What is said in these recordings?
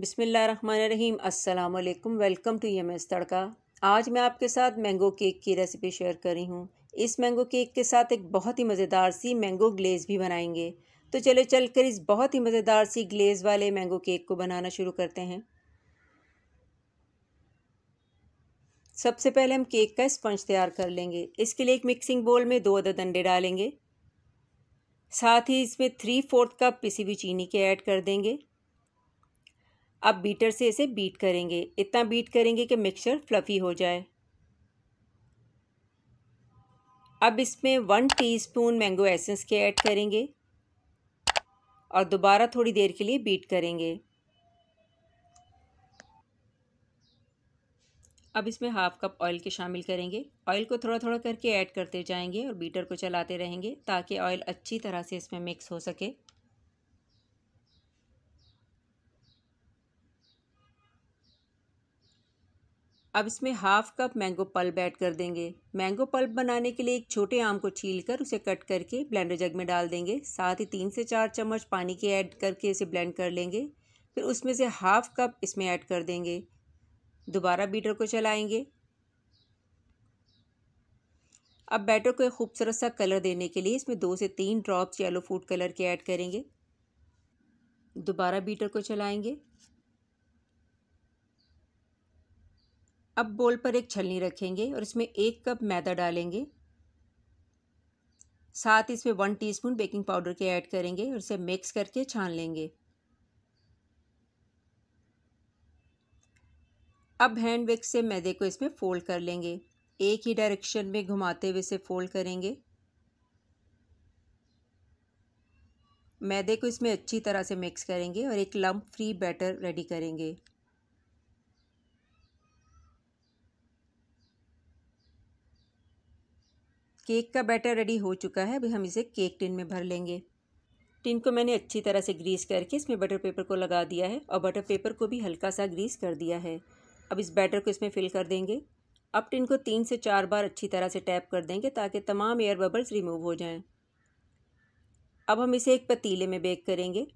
बिसमीम् अल्लाम welcome to M S tadka आज मैं आपके साथ मैंगो केक की रेसिपी शेयर कर रही हूँ इस मैंगो केक के साथ एक बहुत ही मज़ेदार सी मैंगो ग्लेज़ भी बनाएंगे तो चलो चल कर इस बहुत ही मज़ेदार सी ग्लेज़ वाले मैंगो केक को बनाना शुरू करते हैं सबसे पहले हम केक का स्पंज तैयार कर लेंगे इसके लिए एक मिक्सिंग बोल में दो अदद अंडे डालेंगे साथ ही इसमें थ्री फोर्थ कप पिसी हुई चीनी के ऐड कर देंगे अब बीटर से इसे बीट करेंगे इतना बीट करेंगे कि मिक्सचर फ्लफ़ी हो जाए अब इसमें वन टीस्पून मैंगो एसेंस के ऐड करेंगे और दोबारा थोड़ी देर के लिए बीट करेंगे अब इसमें हाफ़ कप ऑयल के शामिल करेंगे ऑयल को थोड़ा थोड़ा करके ऐड करते जाएंगे और बीटर को चलाते रहेंगे ताकि ऑयल अच्छी तरह से इसमें मिक्स हो सके अब इसमें half cup mango pulp add कर देंगे मैंगो पल्प बनाने के लिए एक छोटे आम को छीलकर उसे कट करके ब्लेंडर जग में डाल देंगे साथ ही तीन से चार चम्मच पानी के ऐड करके इसे ब्लेंड कर लेंगे फिर उसमें से हाफ कप इसमें ऐड कर देंगे दोबारा बीटर को चलाएंगे अब बैटर को एक खूबसूरत सा कलर देने के लिए इसमें दो से तीन ड्रॉप्स येलो फूड कलर के ऐड करेंगे दोबारा बीटर को चलाएंगे अब बोल पर एक छलनी रखेंगे और इसमें एक कप मैदा डालेंगे साथ इसमें वन टीस्पून बेकिंग पाउडर के ऐड करेंगे और इसे मिक्स करके छान लेंगे अब हैंड विक्स से मैदे को इसमें फोल्ड कर लेंगे एक ही डायरेक्शन में घुमाते हुए इसे फोल्ड करेंगे मैदे को इसमें अच्छी तरह से मिक्स करेंगे और एक लम्प फ्री बैटर रेडी करेंगे केक का बैटर रेडी हो चुका है अभी हम इसे केक टिन में भर लेंगे टिन को मैंने अच्छी तरह से ग्रीस करके इसमें बटर पेपर को लगा दिया है और बटर पेपर को भी हल्का सा ग्रीस कर दिया है अब इस बैटर को इसमें फिल कर देंगे अब टिन को तीन से चार बार अच्छी तरह से टैप कर देंगे ताकि तमाम एयर बबल्स रिमूव हो जाएं। अब हम इसे एक पतीले में बेक करेंगे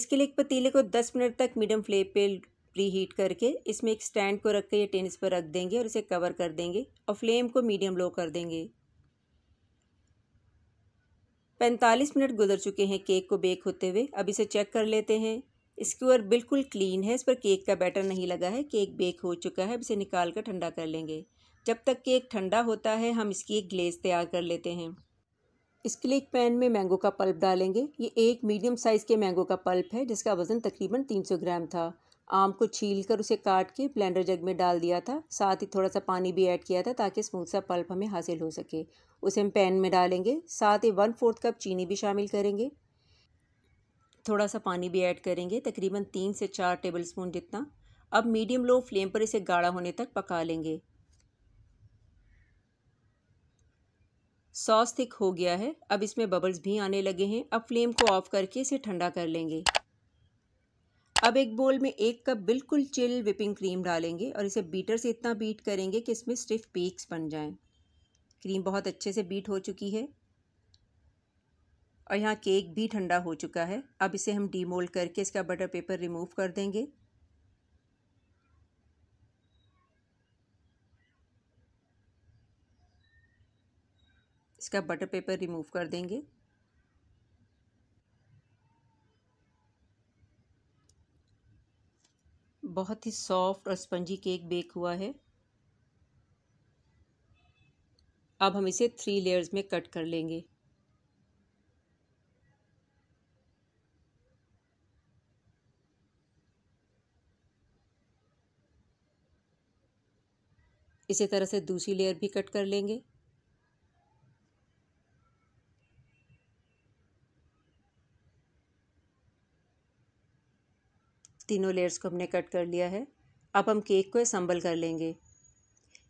इसके लिए एक पतीले को दस मिनट तक मीडियम फ्लेम पे प्री हीट करके इसमें एक स्टैंड को रख के ये टेनिस पर रख देंगे और इसे कवर कर देंगे और फ्लेम को मीडियम लो कर देंगे पैंतालीस मिनट गुजर चुके हैं केक को बेक होते हुए अब इसे चेक कर लेते हैं स्क्यूअर बिल्कुल क्लीन है इस पर केक का बैटर नहीं लगा है केक बेक हो चुका है अब इसे निकाल कर ठंडा कर लेंगे जब तक केक ठंडा होता है हम इसकी एक ग्लेज तैयार कर लेते हैं इसके लिए एक पैन में मैंगो का पल्प डालेंगे ये एक मीडियम साइज़ के मैंगो का पल्प है जिसका वज़न तकरीबन 300 ग्राम था आम को छील कर उसे काट के ब्लेंडर जग में डाल दिया था साथ ही थोड़ा सा पानी भी ऐड किया था ताकि स्मूथ सा पल्प हमें हासिल हो सके उसे हम पैन में डालेंगे साथ ही वन फोर्थ कप चीनी भी शामिल करेंगे थोड़ा सा पानी भी ऐड करेंगे तकरीबन तीन से चार टेबल स्पून जितना अब मीडियम लो फ्लेम पर इसे गाढ़ा होने तक पका लेंगे सॉस थिक हो गया है अब इसमें बबल्स भी आने लगे हैं अब फ्लेम को ऑफ करके इसे ठंडा कर लेंगे अब एक बोल में एक कप बिल्कुल चिल विपिंग क्रीम डालेंगे और इसे बीटर से इतना बीट करेंगे कि इसमें स्टिफ पीक्स बन जाएं। क्रीम बहुत अच्छे से बीट हो चुकी है और यहाँ केक भी ठंडा हो चुका है अब इसे हम डीमोल्ड करके इसका बटर पेपर रिमूव कर देंगे इसका बटर पेपर रिमूव कर देंगे बहुत ही सॉफ्ट और स्पंजी केक बेक हुआ है अब हम इसे थ्री लेयर्स में कट कर लेंगे इसी तरह से दूसरी लेयर भी कट कर लेंगे तीनों लेयर्स को हमने कट कर लिया है अब हम केक को असम्बल कर लेंगे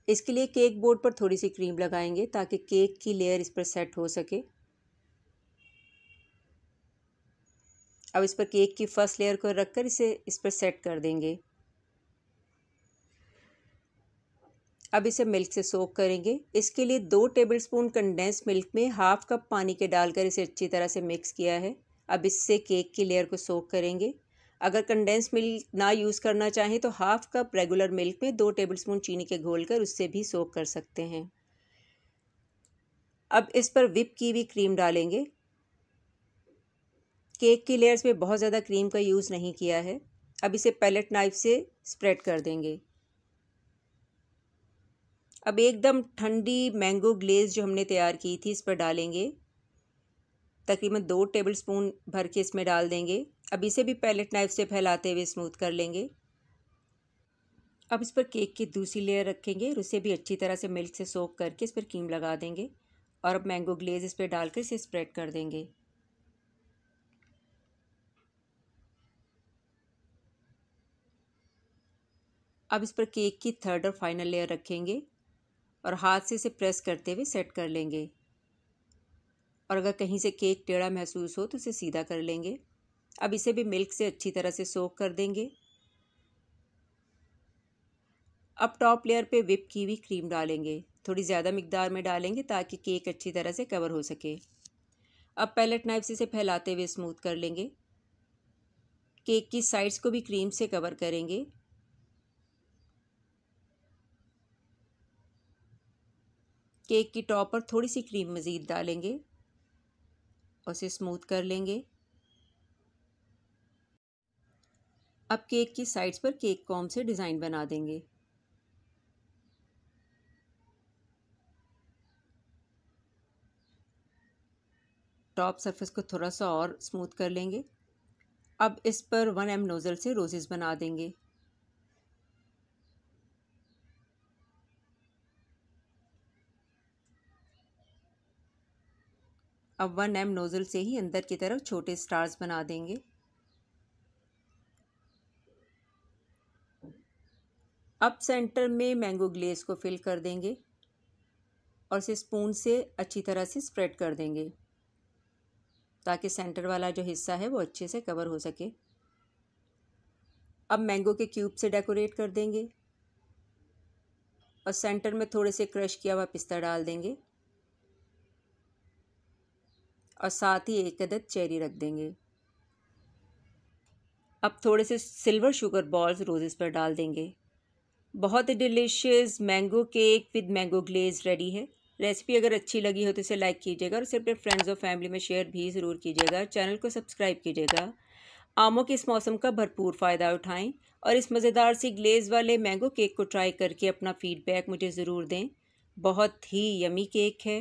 इसके लिए केक बोर्ड पर थोड़ी सी क्रीम लगाएंगे ताकि केक की लेयर इस पर सेट हो सके अब इस पर केक की फर्स्ट लेयर को रखकर इसे इस पर सेट कर देंगे अब इसे मिल्क से सोक करेंगे इसके लिए दो टेबलस्पून कंडेंस मिल्क में हाफ कप पानी के डालकर इसे अच्छी तरह से मिक्स किया है अब इससे केक की लेयर को सोक करेंगे अगर कंडेंस मिल्क ना यूज़ करना चाहें तो हाफ़ कप रेगुलर मिल्क में दो टेबलस्पून चीनी के घोल कर उससे भी सोक कर सकते हैं अब इस पर विप की भी क्रीम डालेंगे केक की लेयर्स में बहुत ज़्यादा क्रीम का यूज़ नहीं किया है अब इसे पैलेट नाइफ से स्प्रेड कर देंगे अब एकदम ठंडी मैंगो ग्लेज जो हमने तैयार की थी इस पर डालेंगे तकरीबन दो टेबल स्पून भर के इसमें डाल देंगे अब इसे भी पैलेट नाइफ से फैलाते हुए स्मूथ कर लेंगे अब इस पर केक की दूसरी लेयर रखेंगे और उसे भी अच्छी तरह से मिल्क से सोख करके इस पर क्रीम लगा देंगे और अब मैंगो ग्लेज इस पर डालकर इसे स्प्रेड कर देंगे अब इस पर केक की थर्ड और फाइनल लेयर रखेंगे और हाथ से इसे प्रेस करते हुए सेट कर लेंगे और अगर कहीं से केक टेढ़ा महसूस हो तो इसे सीधा कर लेंगे अब इसे भी मिल्क से अच्छी तरह से सोख कर देंगे अब टॉप लेयर पे विप की हुई क्रीम डालेंगे थोड़ी ज़्यादा मिकदार में डालेंगे ताकि केक अच्छी तरह से कवर हो सके अब पैलेट नाइफ से इसे फैलाते हुए स्मूथ कर लेंगे केक की साइड्स को भी क्रीम से कवर करेंगे केक की टॉप पर थोड़ी सी क्रीम मज़ीद डालेंगे उसे स्मूथ कर लेंगे अब केक की साइड्स पर केक कॉम से डिज़ाइन बना देंगे टॉप सरफेस को थोड़ा सा और स्मूथ कर लेंगे अब इस पर वन एम नोज़ल से रोजेज़ बना देंगे अब वन एम नोज़ल से ही अंदर की तरफ छोटे स्टार्स बना देंगे अब सेंटर में मैंगो ग्लेस को फिल कर देंगे और इसे स्पून से अच्छी तरह से स्प्रेड कर देंगे ताकि सेंटर वाला जो हिस्सा है वो अच्छे से कवर हो सके अब मैंगो के क्यूब से डेकोरेट कर देंगे और सेंटर में थोड़े से क्रश किया हुआ पिस्ता डाल देंगे और साथ ही एक अदद चेरी रख देंगे अब थोड़े से सिल्वर शुगर बॉल्स रोजेज़ पर डाल देंगे बहुत ही delicious mango cake with mango glaze ready है रेसिपी अगर अच्छी लगी हो तो इसे लाइक कीजिएगा और सिर्फ अपने फ्रेंड्स और फैमिली में शेयर भी ज़रूर कीजिएगा चैनल को सब्सक्राइब कीजिएगा आमों के इस मौसम का भरपूर फ़ायदा उठाएं और इस मज़ेदार सी ग्लेज़ वाले मैंगो केक को ट्राई करके अपना फ़ीडबैक मुझे ज़रूर दें बहुत ही यमी केक है